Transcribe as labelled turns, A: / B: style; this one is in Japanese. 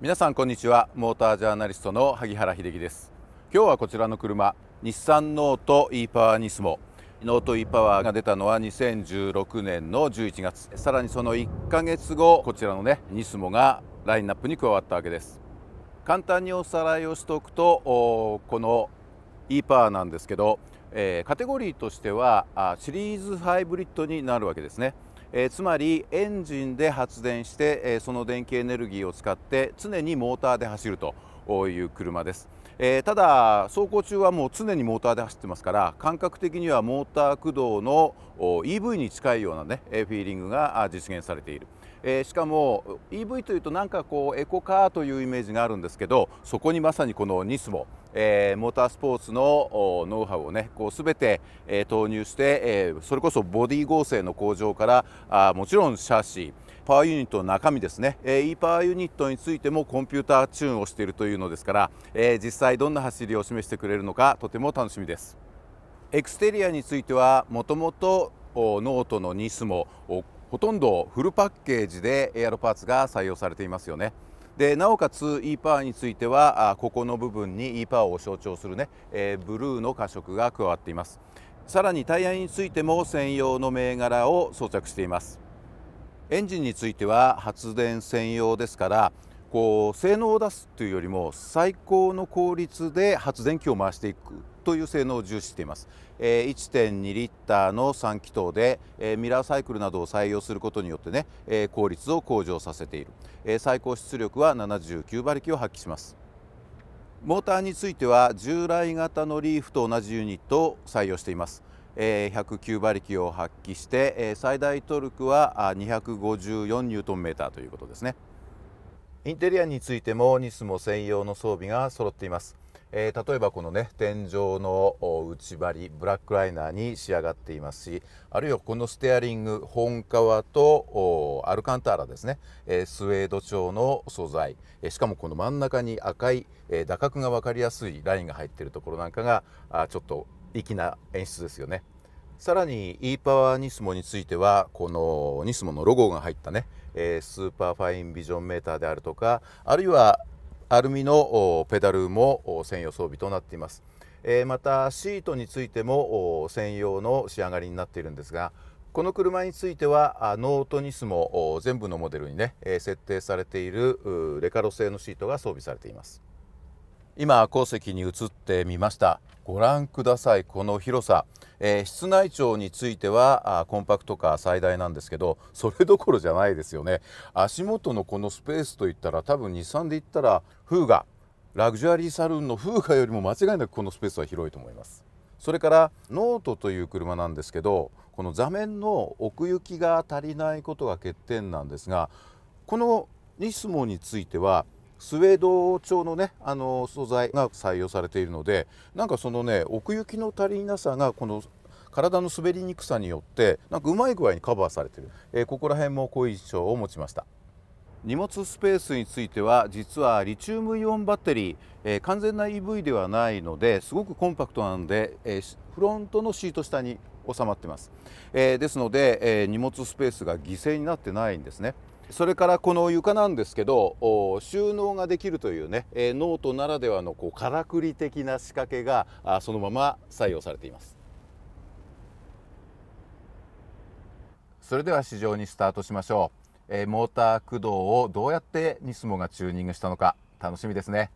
A: 皆さんこんにちはモータージャーナリストの萩原秀樹です今日はこちらの車日産ノート e パワーニスモノート e パワーが出たのは2016年の11月さらにその1ヶ月後こちらのねニスモがラインナップに加わったわけです簡単におさらいをしておくとこの e パワーなんですけど、えー、カテゴリーとしてはシリーズハイブリッドになるわけですねえー、つまりエンジンで発電して、えー、その電気エネルギーを使って常にモーターで走るという車です。えー、ただ走行中はもう常にモーターで走ってますから感覚的にはモーター駆動の EV に近いようなねフィーリングが実現されている。えー、しかも EV というとなんかこうエコカーというイメージがあるんですけどそこにまさにこのニスモえモータースポーツのノウハウをねこう全て、え投入して、えそれこそボディ合成の向上からあもちろんシャーシーパワーユニットの中身ですね、え e パワーユニットについてもコンピューターチューンをしているというのですから、えー、実際どんな走りを示してくれるのかとても楽しみですエクステリアについてはもともとノートのニスもほとんどフルパッケージでエアロパーツが採用されていますよねでなおかつ E パワーについてはあここの部分に E パワーを象徴するね、えー、ブルーの加色が加わっていますさらにタイヤについても専用の銘柄を装着していますエンジンについては発電専用ですからこう性能を出すというよりも最高の効率で発電機を回していくという性能を重視しています、え1.2リッターの3気筒で、えミラーサイクルなどを採用することによってね、え効率を向上させている、え最高出力は79馬力を発揮しますモーターについては従来型のリーフと同じユニットを採用しています109馬力を発揮して最大トルクは254ニュートンメーターということですね。インテリアについてもニスモ専用の装備が揃っています、えー、例えばこのね天井の内張りブラックライナーに仕上がっていますしあるいはこのステアリング本革とアルカンターラですね、えー、スウェード調の素材、えー、しかもこの真ん中に赤い、え打角が分かりやすいラインが入っているところなんかがあちょっと粋な演出ですよねさらに e パワーニスモについてはこのニスモのロゴが入ったね、えスーパーファインビジョンメーターであるとかあるいはアルミのペダルも専用装備となっています、えまたシートについても専用の仕上がりになっているんですがこの車についてはノートニスモ全部のモデルにね設定されているレカロ製のシートが装備されています今後席に移ってみましたご覧くださいこの広さ、えー、室内庁についてはあコンパクトカー最大なんですけどそれどころじゃないですよね足元のこのスペースといったら多分日産で言ったらフーガラグジュアリーサルーンのフーガよりも間違いなくこのスペースは広いと思いますそれからノートという車なんですけどこの座面の奥行きが足りないことが欠点なんですがこのニスモについてはスウェード調のねあの素材が採用されているのでなんかそのね奥行きの足りなさがこの体の滑りにくさによってなんかうまい具合にカバーされてる、えー、ここら辺も好印象を持ちました荷物スペースについては実はリチウムイオンバッテリー、えー、完全な EV ではないのですごくコンパクトなので、えー、フロントのシート下に収まってます、えですので、え荷物スペースが犠牲になってないんですねそれからこの床なんですけど収納ができるというね、ノートならではのこうからくり的な仕掛けがあそのまま採用されていますそれでは市場にスタートしましょう、えモーター駆動をどうやってニスモがチューニングしたのか楽しみですね